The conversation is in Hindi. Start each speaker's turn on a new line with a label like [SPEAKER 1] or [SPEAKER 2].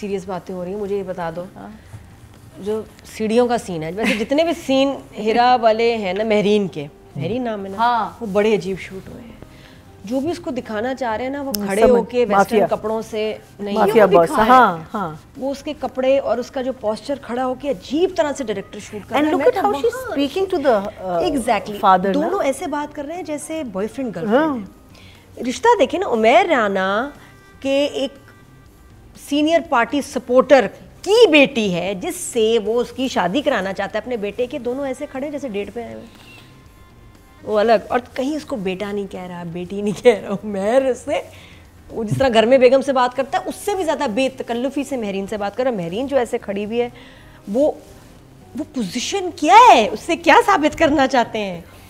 [SPEAKER 1] सीरियस बातें हो रही हैं मुझे ये बता दो हाँ। जो सीढ़ियों का सीन है वैसे जितने भी सीन हिरा वाले हैं ना महरीन के महरीन हम्म। नाम है ना हाँ वो बड़े अजीब शूट हुए हैं जो भी उसको दिखाना चाह रहे हैं ना वो हम्म, खड़े होके वेस्टर्न कपड़ों से नहीं वो माफिया बॉस हाँ, हाँ. वो उसके कपड़े और उसका जो पोस्चर खड़ा होके अजीब तरह से डायरेक्टर शूट कर and look at how she speaking to the exactly father दोनों ऐसे बात कर रहे हैं जैसे बॉयफ्रेंड हाँ। गर्लफ्रेंड रिश्ता देखे ना उमेर राना के एक सीनियर पार्टी सपोर्टर की बेटी है जिससे वो उसकी शादी कराना चाहता है अपने बेटे के दोनों ऐसे खड़े जैसे डेट पे आए हुए वो अलग और कहीं उसको बेटा नहीं कह रहा बेटी नहीं कह रहा मेहर उससे वो जिस तरह घर में बेगम से बात करता है उससे भी ज़्यादा बेतकल्लुफ़ी से महरीन से बात कर रहा महरीन जो ऐसे खड़ी हुई है वो वो पोजीशन क्या है उससे क्या साबित करना चाहते हैं